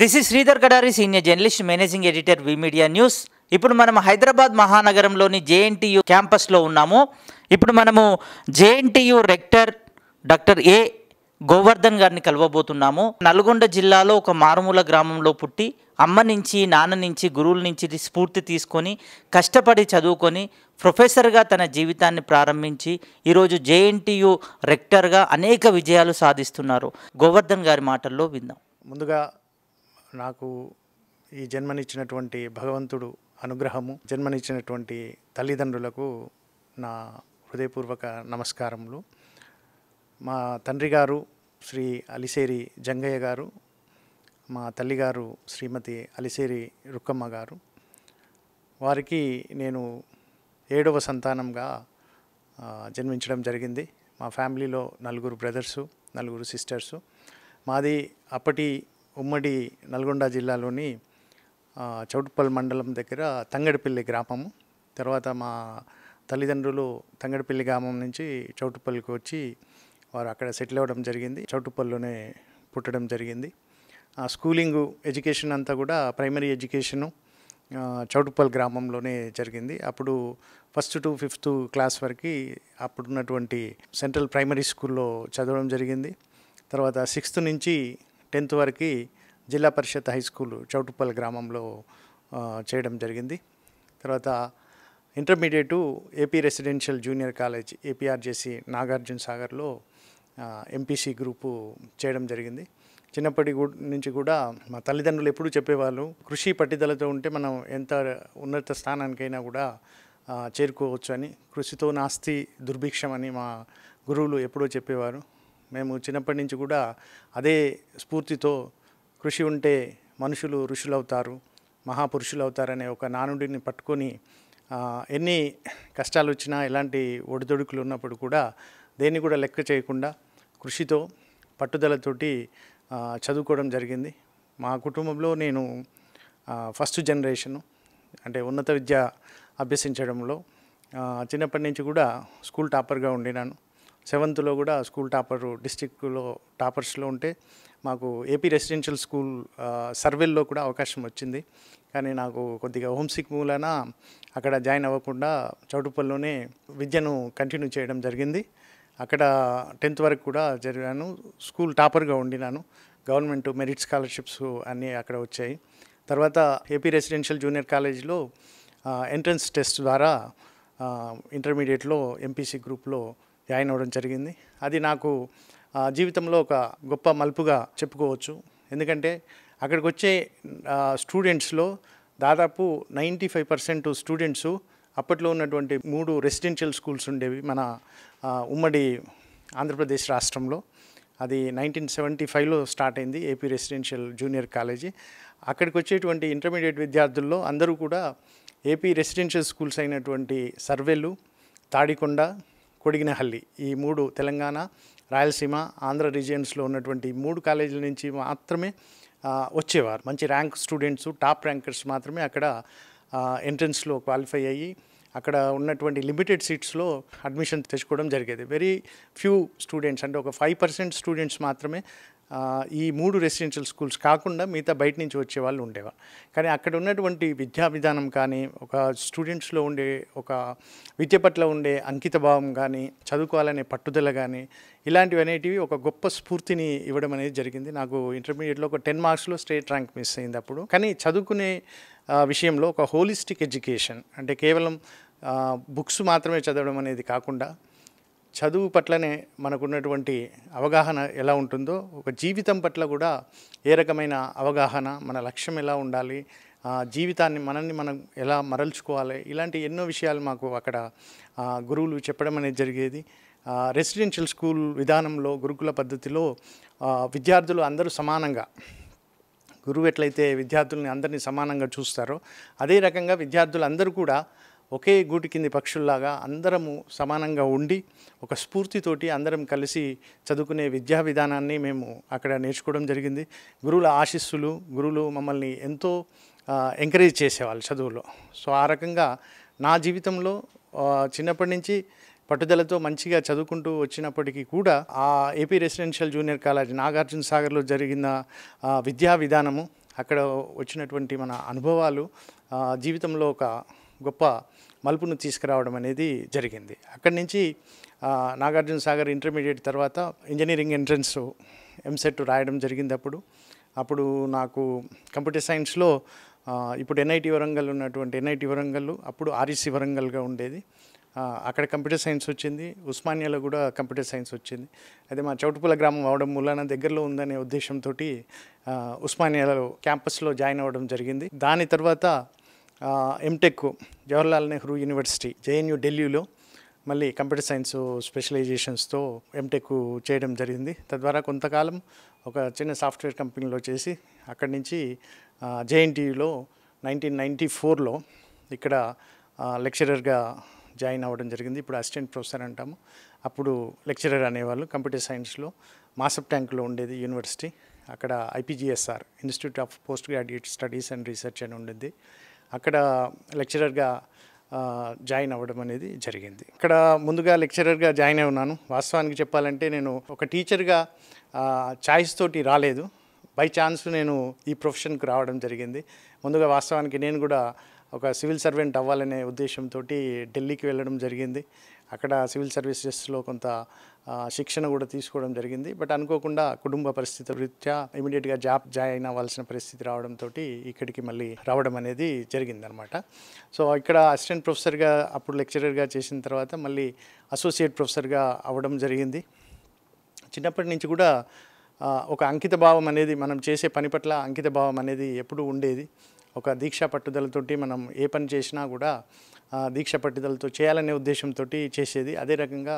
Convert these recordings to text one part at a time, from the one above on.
this is Sridhar Gadari senior journalist managing editor V media news ఇప్పుడు మనం హైదరాబాద్ మహానగరంలోని జేఎన్టీయు క్యాంపస్లో ఉన్నాము ఇప్పుడు మనము JNTU rector doctor A Govardhan గారిని కలవబోతున్నాము నల్గొండ జిల్లాలో ఒక మారుమూల గ్రామంలో పుట్టి అమ్మ నుంచి నాన్న నుంచి గురువుల నుంచి స్ఫూర్తి తీసుకొని కష్టపడి చదువుకొని ప్రొఫెసర్గా తన జీవితాన్ని ప్రారంభించి ఈరోజు జేఎన్టీయు రెక్టర్గా అనేక విజయాలు సాధిస్తున్నారు గోవర్ధన్ గారి మాటల్లో విందాం ముందుగా నాకు ఈ జన్మనిచ్చినటువంటి భగవంతుడు అనుగ్రహము జన్మనిచ్చినటువంటి తల్లిదండ్రులకు నా హృదయపూర్వక నమస్కారములు మా తండ్రి గారు శ్రీ అలిసేరి జంగయ్య గారు మా తల్లిగారు శ్రీమతి అలిసేరి రుక్కమ్మ గారు వారికి నేను ఏడవ సంతానంగా జన్మించడం జరిగింది మా ఫ్యామిలీలో నలుగురు బ్రదర్సు నలుగురు సిస్టర్సు మాది అప్పటి ఉమ్మడి నల్గొండ జిల్లాలోని చౌటుపల్లి మండలం దగ్గర తంగడిపల్లి గ్రామము తర్వాత మా తల్లిదండ్రులు తంగడిపల్లి గ్రామం నుంచి చౌటుపల్లికి వచ్చి వారు అక్కడ సెటిల్ అవ్వడం జరిగింది చౌటుపల్లిలోనే పుట్టడం జరిగింది స్కూలింగ్ ఎడ్యుకేషన్ అంతా కూడా ప్రైమరీ ఎడ్యుకేషను చౌటుపల్లి గ్రామంలోనే జరిగింది అప్పుడు ఫస్ట్ టు ఫిఫ్త్ క్లాస్ వరకు అప్పుడున్నటువంటి సెంట్రల్ ప్రైమరీ స్కూల్లో చదవడం జరిగింది తర్వాత సిక్స్త్ నుంచి టెన్త్ వరకు జిల్లా పరిషత్ హై స్కూల్ చౌటుప్పల్ గ్రామంలో చేయడం జరిగింది తర్వాత intermediate AP residential junior college APRJC Nagarjuna సాగర్లో ఎంపీసీ గ్రూపు చేయడం జరిగింది చిన్నప్పటి నుంచి కూడా మా తల్లిదండ్రులు ఎప్పుడూ చెప్పేవాళ్ళు కృషి పట్టుదలతో ఉంటే మనం ఎంత ఉన్నత స్థానానికైనా కూడా చేరుకోవచ్చు అని కృషితో నాస్తి దుర్భిక్షం అని మా గురువులు ఎప్పుడో చెప్పేవారు మేము చిన్నప్పటి నుంచి కూడా అదే స్ఫూర్తితో కృషి ఉంటే మనుషులు ఋషులు అవుతారు మహాపురుషులు అవుతారనే ఒక నానుడిని పట్టుకొని ఎన్ని కష్టాలు వచ్చినా ఎలాంటి ఒడిదొడుకులు ఉన్నప్పుడు కూడా దేన్ని కూడా లెక్క చేయకుండా కృషితో పట్టుదలతోటి చదువుకోవడం జరిగింది మా కుటుంబంలో నేను ఫస్ట్ జనరేషను అంటే ఉన్నత విద్య అభ్యసించడంలో చిన్నప్పటి నుంచి కూడా స్కూల్ టాపర్గా ఉండినాను సెవెంత్లో కూడా స్కూల్ టాపర్ డిస్టిక్లో టాపర్స్లో ఉంటే మాకు ఏపీ రెసిడెన్షియల్ స్కూల్ సర్వేల్లో కూడా అవకాశం వచ్చింది కానీ నాకు కొద్దిగా హోమ్సిక్ మూలన అక్కడ జాయిన్ అవ్వకుండా చౌటుపల్లిలోనే విద్యను కంటిన్యూ చేయడం జరిగింది అక్కడ టెన్త్ వరకు కూడా జరిగాను స్కూల్ టాపర్గా ఉండినాను గవర్నమెంట్ మెరిట్ స్కాలర్షిప్స్ అన్నీ అక్కడ వచ్చాయి తర్వాత ఏపీ రెసిడెన్షియల్ జూనియర్ కాలేజీలో ఎంట్రన్స్ టెస్ట్ ద్వారా ఇంటర్మీడియట్లో ఎంపీసీ గ్రూప్లో జాయిన్ అవ్వడం జరిగింది అది నాకు జీవితంలో ఒక గొప్ప మలుపుగా చెప్పుకోవచ్చు ఎందుకంటే అక్కడికి వచ్చే స్టూడెంట్స్లో దాదాపు నైంటీ ఫైవ్ పర్సెంట్ స్టూడెంట్స్ అప్పట్లో ఉన్నటువంటి మూడు రెసిడెన్షియల్ స్కూల్స్ ఉండేవి మన ఉమ్మడి ఆంధ్రప్రదేశ్ రాష్ట్రంలో అది నైన్టీన్ సెవెంటీ ఫైవ్లో స్టార్ట్ అయింది ఏపీ రెసిడెన్షియల్ జూనియర్ కాలేజీ అక్కడికి వచ్చేటువంటి ఇంటర్మీడియట్ విద్యార్థుల్లో అందరూ కూడా ఏపీ రెసిడెన్షియల్ స్కూల్స్ అయినటువంటి సర్వేలు తాడికొండ కొడిగినహల్లి ఈ మూడు తెలంగాణ రాయలసీమ ఆంధ్ర రీజియన్స్లో ఉన్నటువంటి మూడు కాలేజీల నుంచి మాత్రమే వచ్చేవారు మంచి ర్యాంక్ స్టూడెంట్స్ టాప్ ర్యాంకర్స్ మాత్రమే అక్కడ ఎంట్రన్స్లో క్వాలిఫై అయ్యి అక్కడ ఉన్నటువంటి లిమిటెడ్ సీట్స్లో అడ్మిషన్ తెచ్చుకోవడం జరిగేది వెరీ ఫ్యూ స్టూడెంట్స్ అంటే ఒక ఫైవ్ పర్సెంట్ స్టూడెంట్స్ మాత్రమే ఈ మూడు రెసిడెన్షియల్ స్కూల్స్ కాకుండా మిగతా బయట నుంచి వచ్చే వాళ్ళు ఉండేవారు కానీ అక్కడ ఉన్నటువంటి విద్యా విధానం కానీ ఒక స్టూడెంట్స్లో ఉండే ఒక విద్య పట్ల ఉండే అంకితభావం కానీ చదువుకోవాలనే పట్టుదల కానీ ఇలాంటివి అనేటివి ఒక గొప్ప స్ఫూర్తిని ఇవ్వడం అనేది జరిగింది నాకు ఇంటర్మీడియట్లో ఒక టెన్ మార్క్స్లో స్టేట్ ర్యాంక్ మిస్ అయింది అప్పుడు కానీ చదువుకునే విషయంలో ఒక హోలిస్టిక్ ఎడ్యుకేషన్ అంటే కేవలం బుక్స్ మాత్రమే చదవడం అనేది కాకుండా చదువు పట్లనే మనకున్నటువంటి అవగాహన ఎలా ఉంటుందో ఒక జీవితం పట్ల కూడా ఏ రకమైన అవగాహన మన లక్ష్యం ఎలా ఉండాలి జీవితాన్ని మనల్ని మనం ఎలా మరల్చుకోవాలి ఇలాంటి ఎన్నో విషయాలు మాకు అక్కడ గురువులు చెప్పడం అనేది జరిగేది రెసిడెన్షియల్ స్కూల్ విధానంలో గురుకుల పద్ధతిలో విద్యార్థులు అందరూ సమానంగా గురువు ఎట్లయితే విద్యార్థుల్ని అందరినీ సమానంగా చూస్తారో అదే రకంగా విద్యార్థులందరూ కూడా ఒకే గూటి కింది పక్షుల్లాగా అందరము సమానంగా ఉండి ఒక స్ఫూర్తితోటి అందరం కలిసి చదువుకునే విద్యా విధానాన్ని మేము అక్కడ నేర్చుకోవడం జరిగింది గురువుల ఆశీస్సులు గురువులు మమ్మల్ని ఎంతో ఎంకరేజ్ చేసేవాళ్ళు చదువులో సో ఆ రకంగా నా జీవితంలో చిన్నప్పటి నుంచి పట్టుదలతో మంచిగా చదువుకుంటూ వచ్చినప్పటికీ కూడా ఆ AP residential junior college Nagarjuna సాగర్లో జరిగిన విద్యా విధానము అక్కడ వచ్చినటువంటి మన అనుభవాలు జీవితంలో ఒక గొప్ప మలుపును తీసుకురావడం అనేది జరిగింది అక్కడి నుంచి నాగార్జున సాగర్ ఇంటర్మీడియట్ తర్వాత ఇంజనీరింగ్ ఎంట్రన్స్ ఎంసెట్ రాయడం జరిగింది అప్పుడు అప్పుడు నాకు కంప్యూటర్ సైన్స్లో ఇప్పుడు ఎన్ఐటి వరంగల్ ఉన్నటువంటి ఎన్ఐటి వరంగల్ అప్పుడు ఆర్ఈసి వరంగల్గా ఉండేది అక్కడ కంప్యూటర్ సైన్స్ వచ్చింది ఉస్మానియాలో కూడా కంప్యూటర్ సైన్స్ వచ్చింది అదే మా చౌటుపుల గ్రామం అవడం మూలాన దగ్గరలో ఉందనే ఉద్దేశంతో ఉస్మానియాలో క్యాంపస్లో జాయిన్ అవ్వడం జరిగింది దాని తర్వాత MTech Jawaharlal Nehru university JNU ఢిల్లీలో మళ్ళీ కంప్యూటర్ సైన్స్ స్పెషలైజేషన్స్తో ఎంటెక్ చేయడం జరిగింది తద్వారా కొంతకాలం ఒక చిన్న సాఫ్ట్వేర్ కంపెనీలో చేసి అక్కడి నుంచి జేఎన్టీయూలో నైన్టీన్ నైంటీ ఫోర్లో ఇక్కడ లెక్చరర్గా జాయిన్ అవ్వడం జరిగింది ఇప్పుడు అసిస్టెంట్ ప్రొఫెసర్ అంటాము అప్పుడు లెక్చరర్ అనేవాళ్ళు కంప్యూటర్ సైన్స్లో మాసప్ ట్యాంక్లో ఉండేది యూనివర్సిటీ అక్కడ IPGSR institute of post graduate studies and research అని ఉండేది అక్కడ లెక్చరర్గా జాయిన్ అవ్వడం అనేది జరిగింది ఇక్కడ ముందుగా లెక్చరర్గా జాయిన్ అయి ఉన్నాను వాస్తవానికి చెప్పాలంటే నేను ఒక టీచర్గా చాయిస్ తోటి రాలేదు బై ఛాన్స్ నేను ఈ ప్రొఫెషన్కు రావడం జరిగింది ముందుగా వాస్తవానికి నేను కూడా ఒక సివిల్ సర్వెంట్ అవ్వాలనే ఉద్దేశంతో ఢిల్లీకి వెళ్ళడం జరిగింది అక్కడ సివిల్ సర్వీసెస్లో కొంత శిక్షణ కూడా తీసుకోవడం జరిగింది బట్ అనుకోకుండా కుటుంబ పరిస్థితి రీత్యా ఇమీడియట్గా జాబ్ జాయిన్ అవ్వాల్సిన పరిస్థితి రావడంతో ఇక్కడికి మళ్ళీ రావడం అనేది జరిగింది అనమాట సో ఇక్కడ అసిస్టెంట్ ప్రొఫెసర్గా అప్పుడు లెక్చరర్గా చేసిన తర్వాత మళ్ళీ అసోసియేట్ ప్రొఫెసర్గా అవ్వడం జరిగింది చిన్నప్పటి నుంచి కూడా ఒక అంకిత భావం అనేది మనం చేసే పని పట్ల అంకిత భావం అనేది ఎప్పుడూ ఉండేది ఒక దీక్షా పట్టుదలతోటి మనం ఏ పని చేసినా కూడా దీక్ష పట్టుదలతో చేయాలనే ఉద్దేశంతో చేసేది అదే రకంగా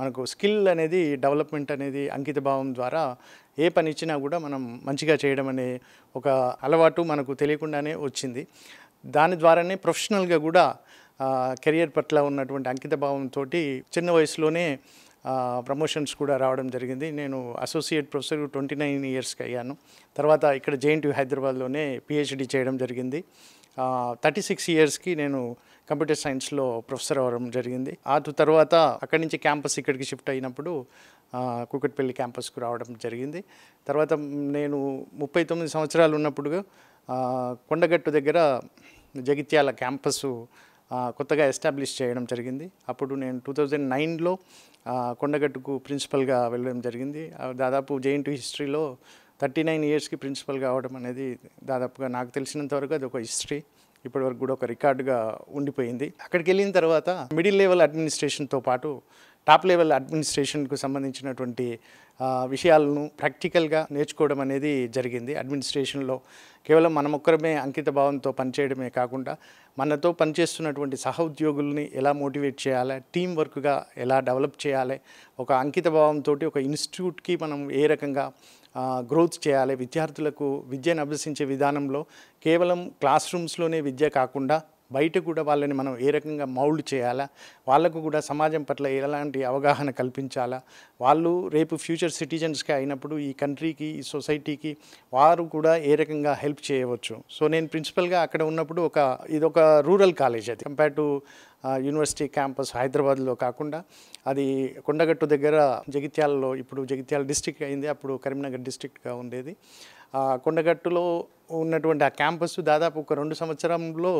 మనకు స్కిల్ అనేది డెవలప్మెంట్ అనేది అంకితభావం ద్వారా ఏ పని ఇచ్చినా కూడా మనం మంచిగా చేయడం అనే ఒక అలవాటు మనకు తెలియకుండానే వచ్చింది దాని ద్వారానే ప్రొఫెషనల్గా కూడా కెరియర్ పట్ల ఉన్నటువంటి అంకితభావంతో చిన్న వయసులోనే ప్రమోషన్స్ కూడా రావడం జరిగింది నేను అసోసియేట్ ప్రొఫెసర్ ట్వంటీ నైన్ ఇయర్స్కి అయ్యాను తర్వాత ఇక్కడ జేఎన్టీ హైదరాబాద్లోనే పిహెచ్డి చేయడం జరిగింది థర్టీ సిక్స్ ఇయర్స్కి నేను కంప్యూటర్ సైన్స్లో ప్రొఫెసర్ అవ్వడం జరిగింది ఆ తర్వాత అక్కడి నుంచి క్యాంపస్ ఇక్కడికి షిఫ్ట్ అయినప్పుడు కుకట్పల్లి క్యాంపస్కు రావడం జరిగింది తర్వాత నేను ముప్పై తొమ్మిది సంవత్సరాలు ఉన్నప్పుడు కొండగట్టు దగ్గర జగిత్యాల క్యాంపస్ కొత్తగా ఎస్టాబ్లిష్ చేయడం జరిగింది అప్పుడు నేను టూ థౌజండ్ నైన్లో కొండగట్టుకు ప్రిన్సిపల్గా వెళ్ళడం జరిగింది దాదాపు జేఎన్టీ హిస్టరీలో థర్టీ నైన్ ఇయర్స్కి ప్రిన్సిపల్గా కావడం అనేది దాదాపుగా నాకు తెలిసినంతవరకు అది ఒక హిస్టరీ ఇప్పటి వరకు కూడా ఒక రికార్డుగా ఉండిపోయింది అక్కడికి వెళ్ళిన తర్వాత మిడిల్ లెవెల్ అడ్మినిస్ట్రేషన్తో పాటు టాప్ లెవెల్ అడ్మినిస్ట్రేషన్కు సంబంధించినటువంటి విషయాలను ప్రాక్టికల్గా నేర్చుకోవడం అనేది జరిగింది అడ్మినిస్ట్రేషన్లో కేవలం మనం ఒక్కరమే అంకిత భావంతో పనిచేయడమే కాకుండా మనతో పనిచేస్తున్నటువంటి సహ ఉద్యోగుల్ని ఎలా మోటివేట్ చేయాలి టీం వర్క్గా ఎలా డెవలప్ చేయాలి ఒక అంకిత భావంతో ఒక ఇన్స్టిట్యూట్కి మనం ఏ రకంగా గ్రోత్ చేయాలి విద్యార్థులకు విద్యను అభ్యసించే విధానంలో కేవలం క్లాస్ రూమ్స్లోనే విద్య కాకుండా బయట కూడా వాళ్ళని మనం ఏ రకంగా మౌల్డ్ చేయాలా వాళ్ళకు కూడా సమాజం పట్ల ఎలాంటి అవగాహన కల్పించాలా వాళ్ళు రేపు ఫ్యూచర్ సిటిజన్స్కి అయినప్పుడు ఈ కంట్రీకి ఈ సొసైటీకి వారు కూడా ఏ రకంగా హెల్ప్ చేయవచ్చు సో నేను ప్రిన్సిపల్గా అక్కడ ఉన్నప్పుడు ఒక ఇది ఒక రూరల్ కాలేజ్ అది కంపేర్ టు యూనివర్సిటీ క్యాంపస్ హైదరాబాద్లో కాకుండా అది కొండగట్టు దగ్గర జగిత్యాలలో ఇప్పుడు జగిత్యాల డిస్టిక్ అయింది అప్పుడు కరీంనగర్ డిస్టిక్గా ఉండేది కొండగట్టులో ఉన్నటువంటి ఆ క్యాంపస్ దాదాపు ఒక రెండు సంవత్సరంలో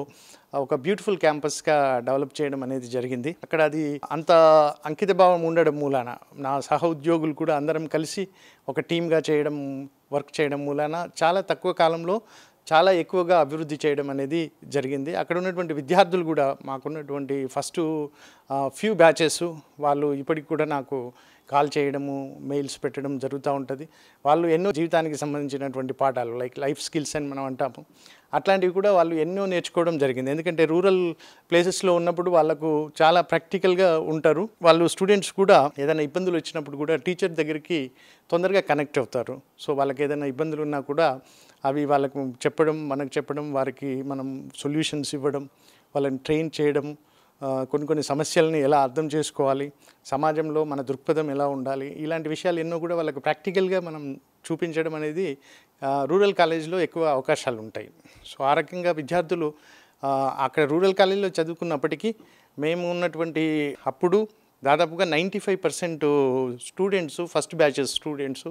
ఒక బ్యూటిఫుల్ క్యాంపస్గా డెవలప్ చేయడం అనేది జరిగింది అక్కడ అది అంత అంకిత భావం ఉండడం మూలాన నా సహ ఉద్యోగులు కూడా అందరం కలిసి ఒక టీమ్గా చేయడం వర్క్ చేయడం మూలాన చాలా తక్కువ కాలంలో చాలా ఎక్కువగా అభివృద్ధి చేయడం అనేది జరిగింది అక్కడ ఉన్నటువంటి విద్యార్థులు కూడా మాకున్నటువంటి ఫస్ట్ ఫ్యూ బ్యాచెస్ వాళ్ళు ఇప్పటికి కూడా నాకు కాల్ చేయడము మెయిల్స్ పెట్టడం జరుగుతూ ఉంటుంది వాళ్ళు ఎన్నో జీవితానికి సంబంధించినటువంటి పాఠాలు లైక్ లైఫ్ స్కిల్స్ అని మనం అంటాము అట్లాంటివి కూడా వాళ్ళు ఎన్నో నేర్చుకోవడం జరిగింది ఎందుకంటే రూరల్ ప్లేసెస్లో ఉన్నప్పుడు వాళ్ళకు చాలా ప్రాక్టికల్గా ఉంటారు వాళ్ళు స్టూడెంట్స్ కూడా ఏదైనా ఇబ్బందులు వచ్చినప్పుడు కూడా టీచర్ దగ్గరికి తొందరగా కనెక్ట్ అవుతారు సో వాళ్ళకి ఏదైనా ఇబ్బందులు ఉన్నా కూడా అవి వాళ్ళకు చెప్పడం మనకు చెప్పడం వారికి మనం సొల్యూషన్స్ ఇవ్వడం వాళ్ళని ట్రైన్ చేయడం కొన్ని కొన్ని సమస్యల్ని ఎలా అర్థం చేసుకోవాలి సమాజంలో మన దృక్పథం ఎలా ఉండాలి ఇలాంటి విషయాలు ఎన్నో కూడా వాళ్ళకు ప్రాక్టికల్గా మనం చూపించడం అనేది రూరల్ కాలేజీలో ఎక్కువ అవకాశాలు ఉంటాయి సో ఆ రకంగా విద్యార్థులు అక్కడ రూరల్ కాలేజీలో చదువుకున్నప్పటికీ మేము ఉన్నటువంటి అప్పుడు దాదాపుగా ninety five percent students first batches students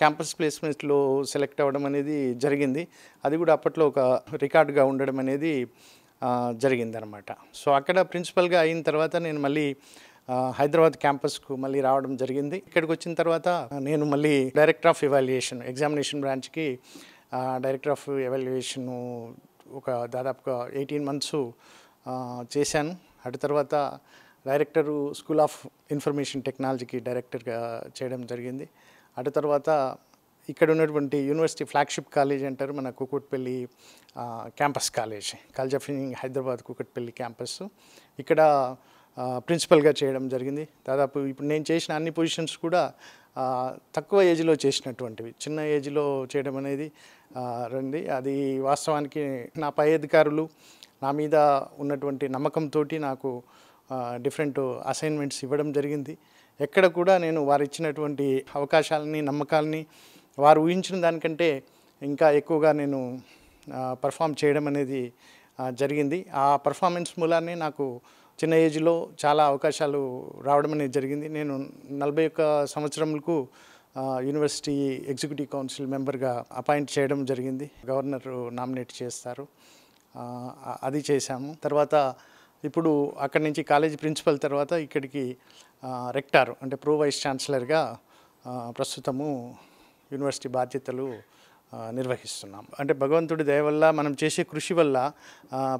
campus ప్లేస్మెంట్స్లో సెలెక్ట్ అవ్వడం అనేది జరిగింది అది కూడా అప్పట్లో ఒక రికార్డుగా ఉండడం అనేది జరిగిందనమాట సో అక్కడ ప్రిన్సిపల్గా అయిన తర్వాత నేను మళ్ళీ హైదరాబాద్ క్యాంపస్కు మళ్ళీ రావడం జరిగింది ఇక్కడికి వచ్చిన తర్వాత నేను మళ్ళీ డైరెక్టర్ ఆఫ్ ఇవాల్యుయేషన్ ఎగ్జామినేషన్ బ్రాంచ్కి డైరెక్టర్ ఆఫ్ ఎవాల్యుయేషన్ ఒక దాదాపుగా ఎయిటీన్ మంత్స్ చేశాను అటు తర్వాత డైరెక్టరు స్కూల్ ఆఫ్ ఇన్ఫర్మేషన్ టెక్నాలజీకి డైరెక్టర్గా చేయడం జరిగింది అటు తర్వాత ఇక్కడ ఉన్నటువంటి యూనివర్సిటీ ఫ్లాగ్షిప్ కాలేజ్ అంటారు మన Kukatpally campus college college of engineering Hyderabad Kukatpally campus ఇక్కడ ప్రిన్సిపల్గా చేయడం జరిగింది దాదాపు ఇప్పుడు నేను చేసిన అన్ని పొజిషన్స్ కూడా తక్కువ ఏజ్లో చేసినటువంటివి చిన్న ఏజ్లో చేయడం అనేది రండి అది వాస్తవానికి నా పై అధికారులు నా మీద ఉన్నటువంటి నమ్మకంతో నాకు డిఫరెంట్ అసైన్మెంట్స్ ఇవ్వడం జరిగింది ఎక్కడ కూడా నేను వారు ఇచ్చినటువంటి అవకాశాలని నమ్మకాలని వారు ఊహించిన దానికంటే ఇంకా ఎక్కువగా నేను పర్ఫామ్ చేయడం అనేది జరిగింది ఆ పర్ఫార్మెన్స్ మూలాన్ని నాకు చిన్న ఏజ్లో చాలా అవకాశాలు రావడం అనేది జరిగింది నేను నలభై ఒక్క సంవత్సరములకు యూనివర్సిటీ ఎగ్జిక్యూటివ్ కౌన్సిల్ మెంబర్గా అపాయింట్ చేయడం జరిగింది గవర్నర్ నామినేట్ చేస్తారు అది చేశాము తర్వాత ఇప్పుడు అక్కడి నుంచి కాలేజీ ప్రిన్సిపల్ తర్వాత ఇక్కడికి రెక్టార్ అంటే ప్రో వైస్ ఛాన్సలర్గా ప్రస్తుతము యూనివర్సిటీ బాధ్యతలు నిర్వహిస్తున్నాం అంటే భగవంతుడి దయ వల్ల మనం చేసే కృషి వల్ల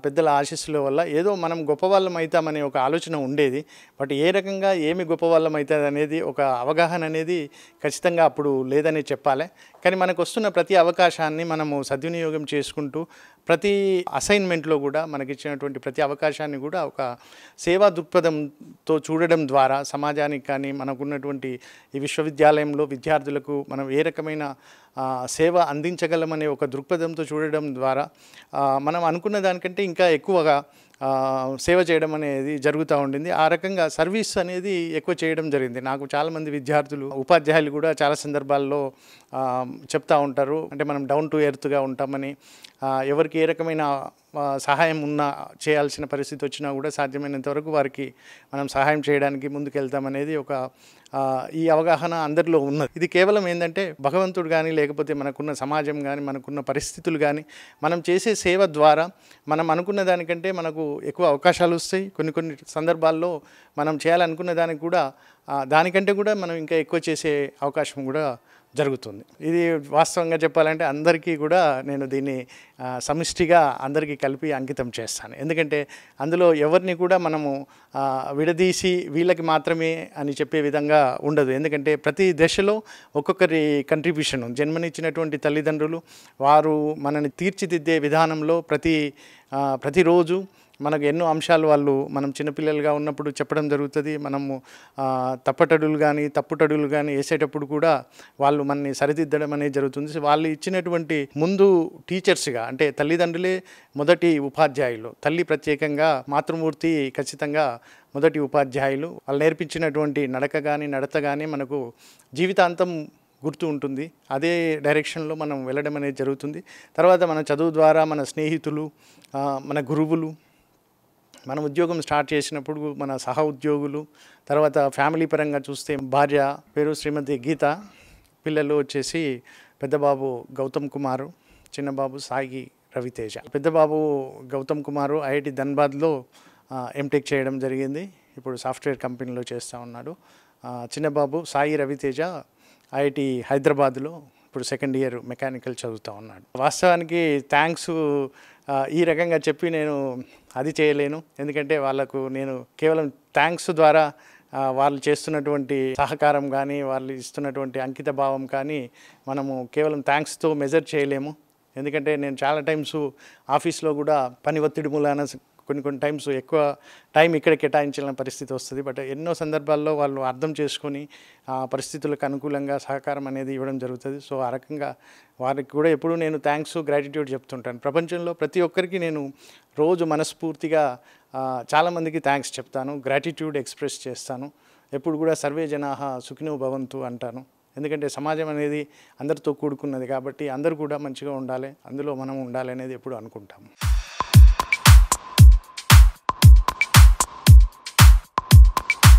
పెద్దల ఆశీస్సుల వల్ల ఏదో మనం గొప్పవాళ్ళం అవుతామనే ఒక ఆలోచన ఉండేది బట్ ఏ రకంగా ఏమి గొప్పవాళ్ళం అవుతుంది అనేది ఒక అవగాహన అనేది ఖచ్చితంగా అప్పుడు లేదనే చెప్పాలి కానీ మనకు వస్తున్న ప్రతి అవకాశాన్ని మనము సద్వినియోగం చేసుకుంటూ ప్రతి అసైన్మెంట్లో కూడా మనకిచ్చినటువంటి ప్రతి అవకాశాన్ని కూడా ఒక సేవా దృక్పథంతో చూడడం ద్వారా సమాజానికి కానీ మనకున్నటువంటి ఈ విశ్వవిద్యాలయంలో విద్యార్థులకు మనం ఏ రకమైన సేవ అందించగలమనే ఒక దృక్పథంతో చూడడం ద్వారా మనం అనుకున్న దానికంటే ఇంకా ఎక్కువగా సేవ చేయడం అనేది జరుగుతూ ఉండింది ఆ రకంగా సర్వీస్ అనేది ఎక్కువ చేయడం జరిగింది నాకు చాలామంది విద్యార్థులు ఉపాధ్యాయులు కూడా చాలా సందర్భాల్లో చెప్తూ ఉంటారు అంటే మనం డౌన్ టు ఎర్త్గా ఉంటామని ఎవరికి ఏ రకమైన సహాయం ఉన్న చేయాల్సిన పరిస్థితి వచ్చినా కూడా సాధ్యమైనంత వరకు వారికి మనం సహాయం చేయడానికి ముందుకెళ్తామనేది ఒక ఈ అవగాహన అందరిలో ఉన్నది ఇది కేవలం ఏంటంటే భగవంతుడు కానీ లేకపోతే మనకున్న సమాజం కానీ మనకున్న పరిస్థితులు కానీ మనం చేసే సేవ ద్వారా మనం అనుకున్న దానికంటే మనకు ఎక్కువ అవకాశాలు వస్తాయి కొన్ని కొన్ని సందర్భాల్లో మనం చేయాలనుకున్న దానికి కూడా దానికంటే కూడా మనం ఇంకా ఎక్కువ చేసే అవకాశం కూడా జరుగుతుంది ఇది వాస్తవంగా చెప్పాలంటే అందరికీ కూడా నేను దీన్ని సమిష్టిగా అందరికీ కలిపి అంకితం చేస్తాను ఎందుకంటే అందులో ఎవరిని కూడా మనము విడదీసి వీళ్ళకి మాత్రమే అని చెప్పే విధంగా ఉండదు ఎందుకంటే ప్రతి దశలో ఒక్కొక్కరి కంట్రిబ్యూషన్ జన్మనిచ్చినటువంటి తల్లిదండ్రులు వారు మనని తీర్చిదిద్దే విధానంలో ప్రతి ప్రతిరోజు మనకు ఎన్నో అంశాలు వాళ్ళు మనం చిన్నపిల్లలుగా ఉన్నప్పుడు చెప్పడం జరుగుతుంది మనము తప్పటడులు కానీ తప్పుటడులు కానీ వేసేటప్పుడు కూడా వాళ్ళు మనని సరిదిద్దడం అనేది జరుగుతుంది వాళ్ళు ఇచ్చినటువంటి ముందు టీచర్స్గా అంటే తల్లిదండ్రులే మొదటి ఉపాధ్యాయులు తల్లి ప్రత్యేకంగా మాతృమూర్తి ఖచ్చితంగా మొదటి ఉపాధ్యాయులు వాళ్ళు నేర్పించినటువంటి నడక కానీ నడత కానీ మనకు జీవితాంతం గుర్తు ఉంటుంది అదే డైరెక్షన్లో మనం వెళ్ళడం అనేది జరుగుతుంది తర్వాత మన చదువు ద్వారా మన స్నేహితులు మన గురువులు మనం ఉద్యోగం స్టార్ట్ చేసినప్పుడు మన సహ ఉద్యోగులు తర్వాత ఫ్యామిలీ పరంగా చూస్తే భార్య పేరు శ్రీమతి గీత పిల్లలు వచ్చేసి పెద్దబాబు గౌతమ్ కుమారు చిన్నబాబు సాయి రవితేజ పెద్దబాబు గౌతమ్ కుమారు ఐఐటి ధన్బాద్లో ఎంటెక్ చేయడం జరిగింది ఇప్పుడు సాఫ్ట్వేర్ కంపెనీలో చేస్తూ ఉన్నాడు చిన్నబాబు సాయి రవితేజ ఐఐటి హైదరాబాద్లో ఇప్పుడు సెకండ్ ఇయర్ మెకానికల్ చదువుతా ఉన్నాడు వాస్తవానికి థ్యాంక్స్ ఈ రకంగా చెప్పి నేను అది చేయలేను ఎందుకంటే వాళ్ళకు నేను కేవలం థ్యాంక్స్ ద్వారా వాళ్ళు చేస్తున్నటువంటి సహకారం కానీ వాళ్ళు ఇస్తున్నటువంటి అంకిత భావం కానీ మనము కేవలం థ్యాంక్స్తో మెజర్ చేయలేము ఎందుకంటే నేను చాలా టైమ్స్ ఆఫీస్లో కూడా పని ఒత్తిడి మూలాన కొన్ని కొన్ని టైమ్స్ ఎక్కువ టైం ఇక్కడ కేటాయించాలని పరిస్థితి వస్తుంది బట్ ఎన్నో సందర్భాల్లో వాళ్ళు అర్థం చేసుకొని పరిస్థితులకు అనుకూలంగా సహకారం అనేది ఇవ్వడం జరుగుతుంది సో ఆ రకంగా వారికి కూడా ఎప్పుడు నేను థ్యాంక్స్ గ్రాటిట్యూడ్ చెప్తుంటాను ప్రపంచంలో ప్రతి ఒక్కరికి నేను రోజు మనస్ఫూర్తిగా చాలామందికి థ్యాంక్స్ చెప్తాను గ్రాటిట్యూడ్ ఎక్స్ప్రెస్ చేస్తాను ఎప్పుడు కూడా సర్వే జనాహ సుఖినో భవంతు అంటాను ఎందుకంటే సమాజం అనేది అందరితో కూడుకున్నది కాబట్టి అందరూ కూడా మంచిగా ఉండాలి అందులో మనం ఉండాలి అనేది ఎప్పుడు అనుకుంటాము